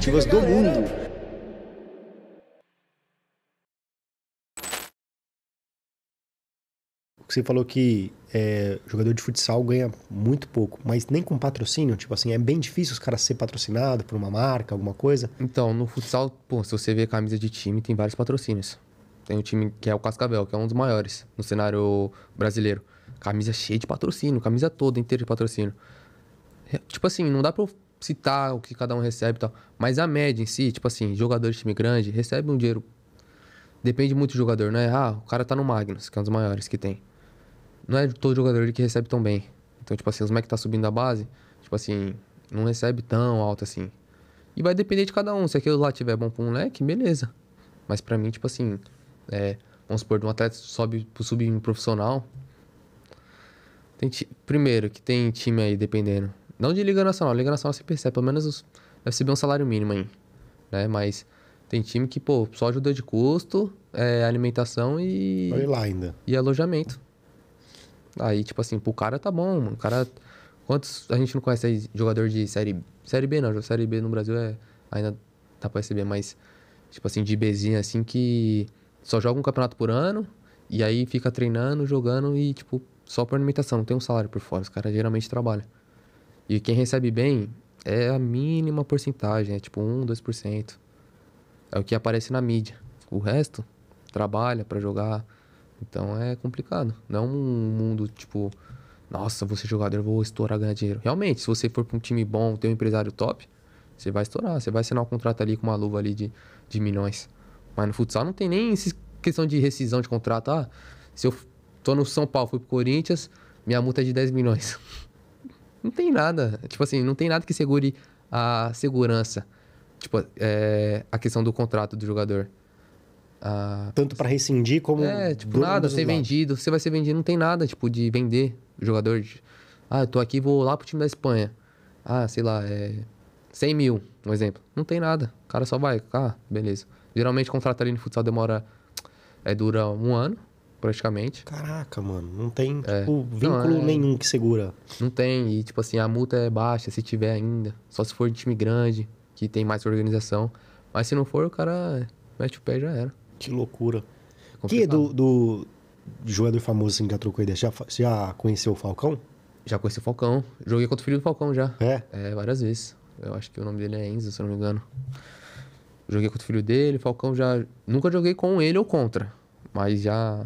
esportivas do mundo. Você falou que é, jogador de futsal ganha muito pouco, mas nem com patrocínio, tipo assim, é bem difícil os caras ser patrocinados por uma marca, alguma coisa? Então, no futsal, pô, se você ver camisa de time, tem vários patrocínios. Tem o time que é o Cascavel, que é um dos maiores no cenário brasileiro. Camisa cheia de patrocínio, camisa toda inteira de patrocínio. É, tipo assim, não dá pra eu citar o que cada um recebe e tal. Mas a média em si, tipo assim, jogador de time grande recebe um dinheiro. Depende muito do jogador, é Ah, o cara tá no Magnus, que é um dos maiores que tem. Não é todo jogador que recebe tão bem. Então, tipo assim, os mecs que tá subindo a base, tipo assim, não recebe tão alto assim. E vai depender de cada um. Se aquilo lá tiver bom pro um moleque, beleza. Mas pra mim, tipo assim, é, vamos supor, de um atleta sobe pro subir profissional. Tem primeiro, que tem time aí, dependendo não de Liga Nacional. Liga Nacional você percebe, pelo menos os, deve receber um salário mínimo aí. Né? Mas tem time que, pô, só ajuda de custo, é, alimentação e. lá ainda. E alojamento. Aí, tipo assim, pro cara tá bom, mano. O cara. Quantos. A gente não conhece aí jogador de série. Série B não, série B no Brasil é. Ainda tá pra receber, mas. Tipo assim, de Bzinha assim que. Só joga um campeonato por ano. E aí fica treinando, jogando e, tipo, só por alimentação. Não tem um salário por fora. Os caras geralmente trabalham. E quem recebe bem é a mínima porcentagem, é tipo 1, 2%. É o que aparece na mídia. O resto trabalha para jogar. Então é complicado. Não um mundo tipo, nossa, vou ser jogador, vou estourar, ganhar dinheiro. Realmente, se você for para um time bom, ter um empresário top, você vai estourar. Você vai assinar um contrato ali com uma luva ali de, de milhões. Mas no futsal não tem nem questão de rescisão de contrato. Ah, se eu tô no São Paulo, fui pro Corinthians, minha multa é de 10 milhões. Não tem nada. Tipo assim, não tem nada que segure a segurança. Tipo, é, a questão do contrato do jogador. Ah, Tanto para rescindir como. É, tipo, nada, ser vendido. Você vai ser vendido, não tem nada, tipo, de vender o jogador. De, ah, eu tô aqui, vou lá pro time da Espanha. Ah, sei lá, é. 100 mil, um exemplo. Não tem nada. O cara só vai. Ah, beleza. Geralmente contrato ali no futsal demora. É, dura um ano praticamente. Caraca, mano. Não tem, é. tipo, vínculo não, é... nenhum que segura. Não tem. E, tipo assim, a multa é baixa, se tiver ainda. Só se for de time grande, que tem mais organização. Mas se não for, o cara mete o pé e já era. Que loucura. É que do, do jogador famoso assim, que já trocou ideia, já, já conheceu o Falcão? Já conheci o Falcão. Joguei contra o filho do Falcão já. É? É, várias vezes. Eu acho que o nome dele é Enzo, se eu não me engano. Joguei contra o filho dele, Falcão já. Nunca joguei com ele ou contra. Mas já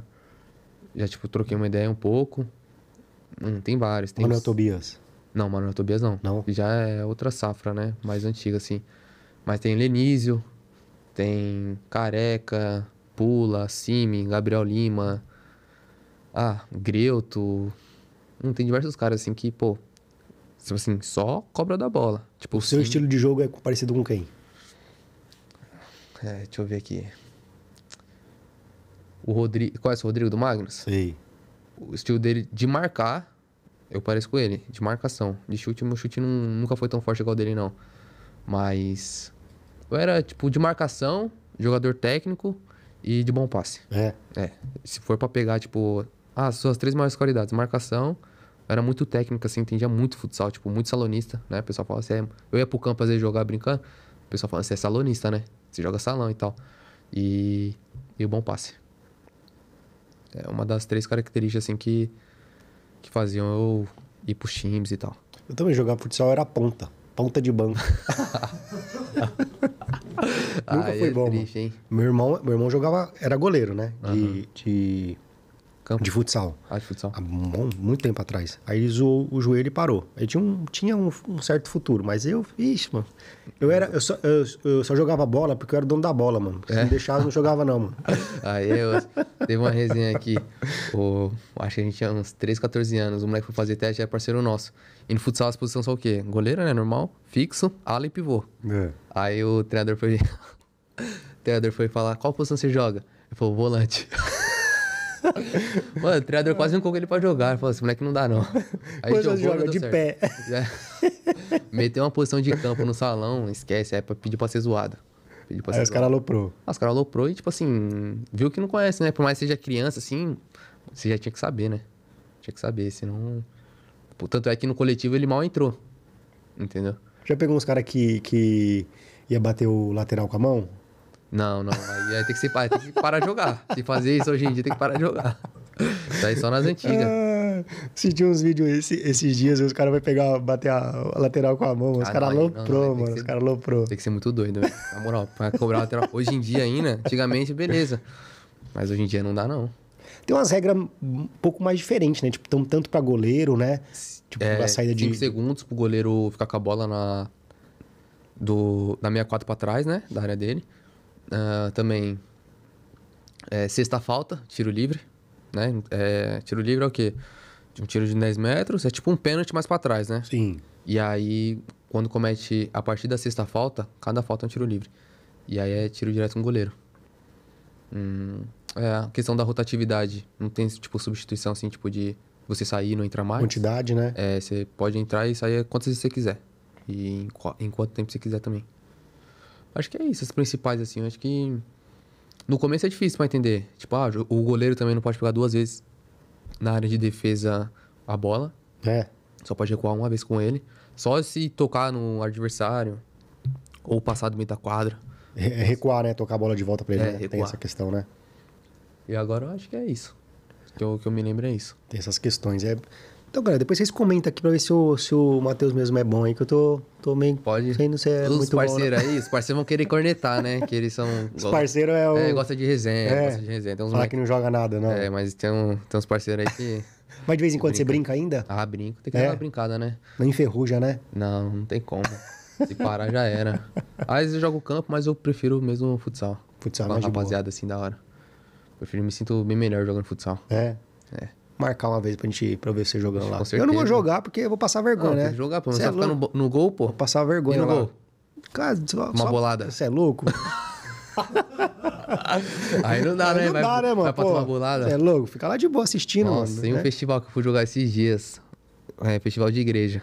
já, tipo, troquei uma ideia um pouco. Hum, tem vários. Tem Tobias. Não, manoel Tobias não. Não? Já é outra safra, né? Mais antiga, assim. Mas tem Lenísio, tem Careca, Pula, Simi, Gabriel Lima. Ah, Greuto. Hum, tem diversos caras, assim, que, pô... Tipo assim, só cobra da bola. Tipo, o seu sim... estilo de jogo é parecido com quem? É, deixa eu ver aqui. O Rodrigo. qual é o Rodrigo do Magnus? Sei. O estilo dele de marcar, eu pareço com ele, de marcação. De chute, meu chute não, nunca foi tão forte igual o dele, não. Mas. Eu era, tipo, de marcação, jogador técnico e de bom passe. É. É. Se for para pegar, tipo, ah, suas três maiores qualidades, marcação, era muito técnico, assim, entendia muito futsal, tipo, muito salonista, né? O pessoal falava assim, é- eu ia pro campo às vezes jogar brincando, o pessoal falava, você assim, é salonista, né? Você joga salão e tal. E, e o bom passe. É uma das três características assim que, que faziam eu ir pros times e tal. Eu também jogava futsal, era ponta. Ponta de banco. Nunca ah, foi é bom. Triste, meu, irmão, meu irmão jogava, era goleiro, né? De, uhum. de Campo. De futsal. Ah, de futsal. Há muito tempo atrás. Aí ele zoou o joelho e parou. Aí tinha um, tinha um, um certo futuro, mas eu, ixi, mano. Eu, era, eu, só, eu, eu, só jogava bola porque eu era dono da bola, mano. Se é? me deixasse, não jogava, não, mano. Aí eu. Teve uma resenha aqui. O, acho que a gente tinha uns 13, 14 anos. O moleque foi fazer teste, é parceiro nosso. E no futsal, as posições são o quê? Goleiro, né? Normal, fixo, ala e pivô. É. Aí o treinador foi. o treinador foi falar: qual posição você joga? Ele falou: volante. Mano, o treinador quase não ele pra jogar. Ele falou assim, moleque, não dá não. Aí Coisa é, jogou, joga de certo. pé. É. Meteu uma posição de campo no salão, esquece, é aí pediu pra ser zoado. pra aí ser os caras aloprou. Ah, os caras aloprou e, tipo assim, viu que não conhece, né? Por mais que seja criança, assim, você já tinha que saber, né? Tinha que saber, senão... Tanto é que no coletivo ele mal entrou, entendeu? Já pegou uns caras que, que ia bater o lateral com a mão? Não, não. Aí, aí é, tem, que ser tem que parar de jogar. Se fazer isso hoje em dia, tem que parar de jogar. Tá aí só nas antigas. Ah, assisti uns vídeos esse, esses dias, os caras vão pegar, bater a, lateral com a mão. Os ah, caras aloprou, né, mano. Ser, os caras aloprou. Tem que ser muito doido, velho. Né? Na moral, pra cobrar lateral. Hoje em dia ainda, antigamente, beleza. Mas hoje em dia não dá, não. Tem umas regras um pouco mais diferentes, né? Tipo, tão, tanto pra goleiro, né? Tipo, é, a saída de. 5 segundos pro goleiro ficar com a bola na. Do, da meia pra trás, né? Da área dele. Uh, também é, sexta falta, tiro livre. Né? É, tiro livre é o quê? Um tiro de 10 metros, é tipo um pênalti mais para trás, né? Sim. E aí, quando comete a partir da sexta falta, cada falta é um tiro livre. E aí é tiro direto com o goleiro. Hum, é, a questão da rotatividade. Não tem, tipo, substituição, assim, tipo, de você sair e não entrar mais. Quantidade, né? É, você pode entrar e sair quantas vezes você quiser. E em, em quanto tempo você quiser também. Acho que é isso, os principais, assim. Acho que. No começo é difícil para entender. Tipo, ah, o goleiro também não pode pegar duas vezes na área de defesa a bola. É. Só pode recuar uma vez com ele. Só se tocar no adversário ou passar do meio da quadra. É, recuar, né? Tocar a bola de volta para ele. É, né? Tem essa questão, né? E agora eu acho que é isso. Que eu, que eu me lembro é isso. Tem essas questões. É, então, galera, depois vocês comentam aqui pra ver se o, se o Matheus mesmo é bom aí, que eu tô, tô meio. Pode. Sei, não sei, é os né? parceiros aí, os parceiros vão querer cornetar, né? Que eles são. Os parceiros é o. É, gosta de resenha, é. gosta de resenha. Tem uns Falar mais... que não joga nada, não. É, mas tem, um, tem uns parceiros aí que. mas de vez em quando brinca. você brinca ainda? Ah, brinco. Tem que é. dar uma brincada, né? Não enferruja, né? Não, não tem como. Se parar, já era. Às vezes eu jogo campo, mas eu prefiro mesmo futsal. Futsal, é mais rapaziada, boa. assim, da hora. Eu prefiro, me sinto bem melhor jogando futsal. É? É marcar uma vez pra gente pra ver você jogando lá. Eu não vou jogar porque eu vou passar vergonha, não, né? Tem jogar, pô. Você vai é ficar no, no, gol, pô. Vou passar vergonha. E no lá. gol? Cara, só, uma só... bolada. Você é louco? Aí não dá, Aí né? Não vai, dá, né, mano? Vai pra tomar bolada. Você é louco? Fica lá de boa assistindo, Nossa, mano. Tem né? um festival que eu fui jogar esses dias. É, festival de igreja.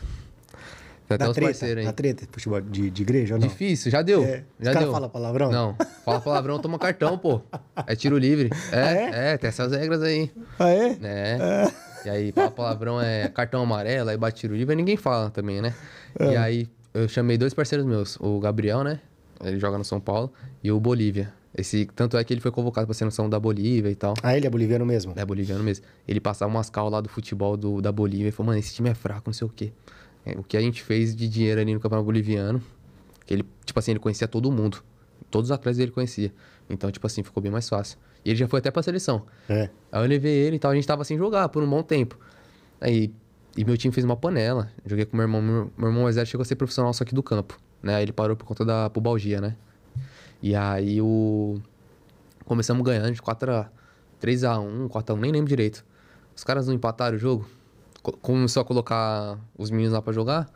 Tá até uns aí. treta, futebol de, de igreja ou não? Difícil, já deu. É, já deu. fala palavrão? Não. Fala palavrão, toma cartão, pô. É tiro livre. Ah, é, ah, é? é? tem essas regras aí. Ah, é? É. Ah. E aí, fala palavrão é cartão amarelo, aí bate tiro livre, ninguém fala também, né? É. E aí, eu chamei dois parceiros meus, o Gabriel, né? Ele joga no São Paulo, e o Bolívia. Esse, tanto é que ele foi convocado pra seleção da Bolívia e tal. Ah, ele é boliviano mesmo? É boliviano mesmo. Ele passava umas cal lá do futebol do, da Bolívia e falou, mano, esse time é fraco, não sei o quê. É, o que a gente fez de dinheiro ali no Campeonato Boliviano, que ele, tipo assim, ele conhecia todo mundo. Todos os atletas ele conhecia. Então, tipo assim, ficou bem mais fácil. E ele já foi até pra seleção. É. Aí eu levei ele e então tal, a gente tava sem jogar por um bom tempo. Aí, e meu time fez uma panela. Joguei com meu irmão. Meu, meu irmão exército chegou a ser profissional só aqui do campo. Né? Aí ele parou por conta da pubalgia, né? E aí o. Começamos ganhando de 4 a 3 a 1 4 a 1 nem lembro direito. Os caras não empataram o jogo começou a colocar os meninos lá pra jogar,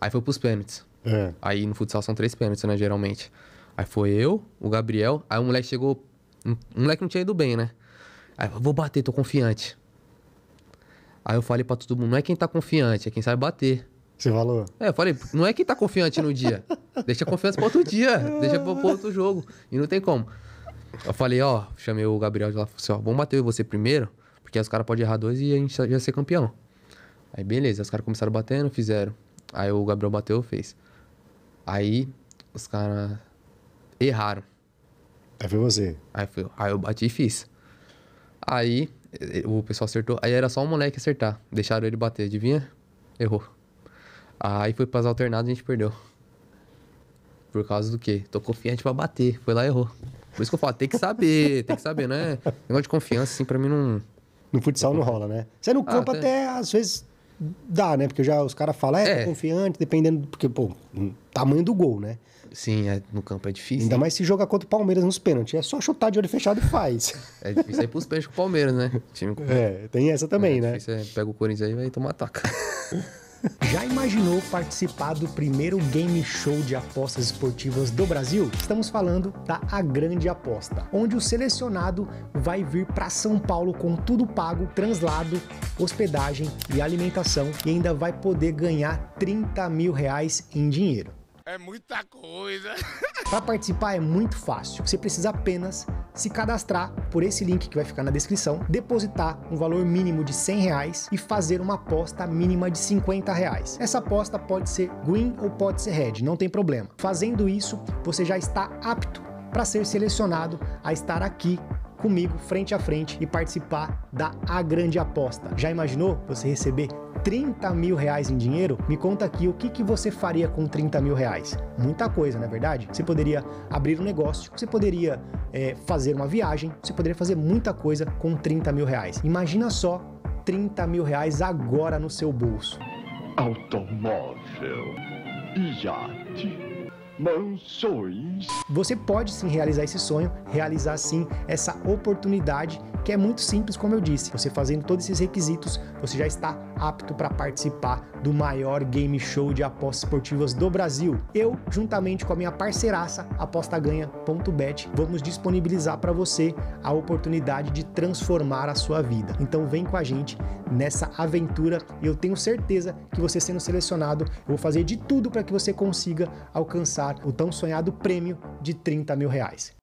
aí foi pros pênaltis. É. Aí no futsal são três pênaltis, né, geralmente. Aí foi eu, o Gabriel, aí o moleque chegou. O moleque não tinha ido bem, né? Aí eu vou bater, tô confiante. Aí eu falei pra todo mundo, não é quem tá confiante, é quem sabe bater. Você falou? É, eu falei, não é quem tá confiante no dia. deixa a confiança pra outro dia, deixa pra, pra outro jogo. E não tem como. Eu falei, ó, chamei o Gabriel de lá, falei assim, ó, vamos bater você primeiro, porque os caras podem errar dois e a gente já ser campeão. Aí beleza, os caras começaram batendo, fizeram. Aí o Gabriel bateu, fez. Aí os caras erraram. Aí foi você. Aí, foi, aí eu bati e fiz. Aí o pessoal acertou. Aí era só o um moleque acertar. Deixaram ele bater, adivinha? Errou. Aí foi pras alternadas e a gente perdeu. Por causa do quê? Tô confiante pra bater. Foi lá e errou. Por isso que eu falo, tem que saber, tem que saber, né? Negócio de confiança, assim, pra mim não. No futsal não rola, né? Você é no ah, campo ah, até... até às vezes dá, né? Porque já os caras falam, é, tá é. confiante, dependendo. Porque, pô, hum, tamanho do gol, né? Sim, é, no campo é difícil. Ainda hein? mais se joga contra o Palmeiras nos pênaltis. É só chutar de olho fechado e faz. É difícil aí é pros pênaltis com o Palmeiras, né? time com... É, tem essa também, é, né? É, pega o Corinthians aí e vai tomar ataca. Já imaginou participar do primeiro game show de apostas esportivas do Brasil? Estamos falando da A Grande Aposta, onde o selecionado vai vir para São Paulo com tudo pago, translado, hospedagem e alimentação e ainda vai poder ganhar 30 mil reais em dinheiro. É muita coisa! para participar é muito fácil, você precisa apenas se cadastrar por esse link que vai ficar na descrição, depositar um valor mínimo de 100 reais e fazer uma aposta mínima de 50 reais. Essa aposta pode ser green ou pode ser red, não tem problema. Fazendo isso, você já está apto para ser selecionado a estar aqui comigo frente a frente e participar da A Grande Aposta. Já imaginou você receber 30 mil reais em dinheiro, me conta aqui o que, que você faria com 30 mil reais. Muita coisa, não é verdade? Você poderia abrir um negócio, você poderia é, fazer uma viagem, você poderia fazer muita coisa com 30 mil reais. Imagina só 30 mil reais agora no seu bolso. Automóvel, iate, mansões. Você pode sim realizar esse sonho, realizar sim essa oportunidade que é muito simples, como eu disse. Você fazendo todos esses requisitos, você já está apto para participar do maior game show de apostas esportivas do Brasil. Eu, juntamente com a minha parceiraça apostaganha.bet, vamos disponibilizar para você a oportunidade de transformar a sua vida. Então vem com a gente nessa aventura. e Eu tenho certeza que você sendo selecionado, eu vou fazer de tudo para que você consiga alcançar conquistar o tão sonhado prêmio de 30 mil reais.